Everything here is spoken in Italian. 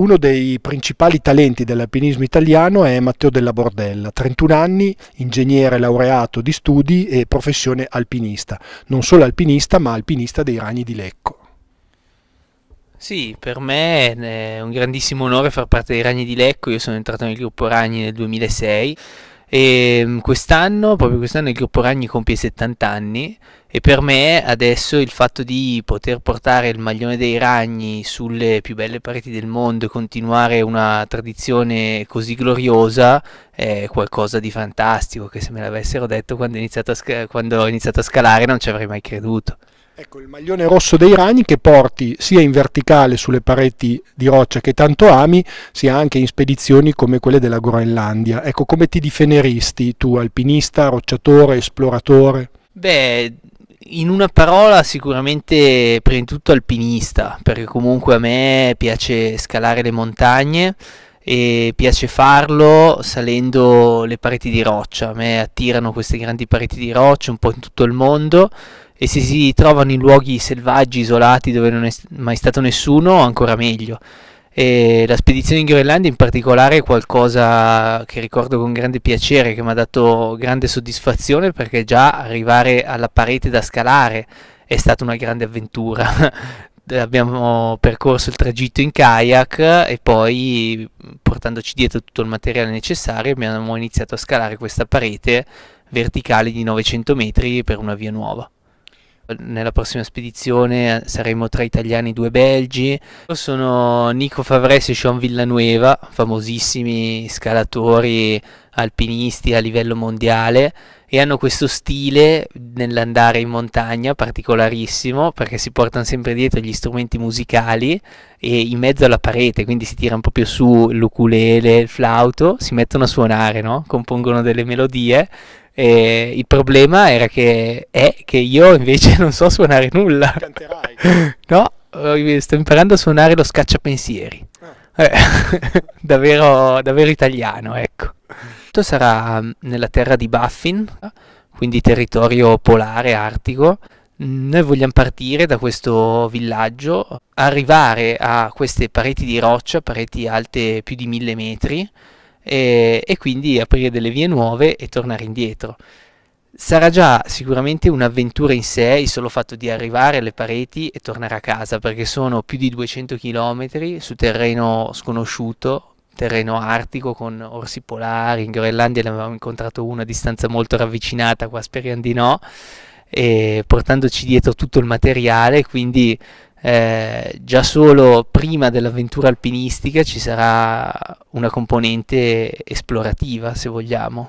Uno dei principali talenti dell'alpinismo italiano è Matteo Della Bordella, 31 anni, ingegnere laureato di studi e professione alpinista, non solo alpinista ma alpinista dei ragni di Lecco. Sì, per me è un grandissimo onore far parte dei ragni di Lecco, io sono entrato nel gruppo ragni nel 2006 e mm, quest'anno, proprio quest'anno il gruppo ragni compie 70 anni e per me adesso il fatto di poter portare il maglione dei ragni sulle più belle pareti del mondo e continuare una tradizione così gloriosa è qualcosa di fantastico che se me l'avessero detto quando, sc- quando ho iniziato a scalare non ci avrei mai creduto. Ecco il maglione rosso dei ragni che porti sia in verticale sulle pareti di roccia che tanto ami, sia anche in spedizioni come quelle della Groenlandia. Ecco come ti difeneristi tu, alpinista, rocciatore, esploratore? Beh, in una parola sicuramente prima di tutto alpinista, perché comunque a me piace scalare le montagne e piace farlo salendo le pareti di roccia. A me attirano queste grandi pareti di roccia un po' in tutto il mondo e se si trovano in luoghi selvaggi, isolati, dove non è mai stato nessuno, ancora meglio. E la spedizione in Groenlandia in particolare è qualcosa che ricordo con grande piacere, che mi ha dato grande soddisfazione perché già arrivare alla parete da scalare è stata una grande avventura. Abbiamo percorso il tragitto in kayak e poi portandoci dietro tutto il materiale necessario abbiamo iniziato a scalare questa parete verticale di 900 metri per una via nuova nella prossima spedizione eh, saremo tre italiani e due belgi. Sono Nico Favres e Sean Villanueva, famosissimi scalatori alpinisti a livello mondiale e hanno questo stile nell'andare in montagna particolarissimo perché si portano sempre dietro gli strumenti musicali e in mezzo alla parete, quindi si tirano proprio su l'ukulele, il flauto, si mettono a suonare, no? compongono delle melodie e il problema era che, è che io invece non so suonare nulla. Canterai? no, eh, sto imparando a suonare lo scacciapensieri. Ah. Eh, davvero, davvero italiano, ecco. Tutto sarà mm, nella terra di Baffin, quindi territorio polare artico. Noi vogliamo partire da questo villaggio, arrivare a queste pareti di roccia, pareti alte più di mille metri, e, e quindi aprire delle vie nuove e tornare indietro. Sarà già sicuramente un'avventura in sé il solo fatto di arrivare alle pareti e tornare a casa, perché sono più di 200 km su terreno sconosciuto, terreno artico con orsi polari, in Groenlandia ne avevamo incontrato uno a distanza molto ravvicinata, qua speriamo di no, e portandoci dietro tutto il materiale, quindi eh, già solo prima dell'avventura alpinistica ci sarà una componente esplorativa, se vogliamo,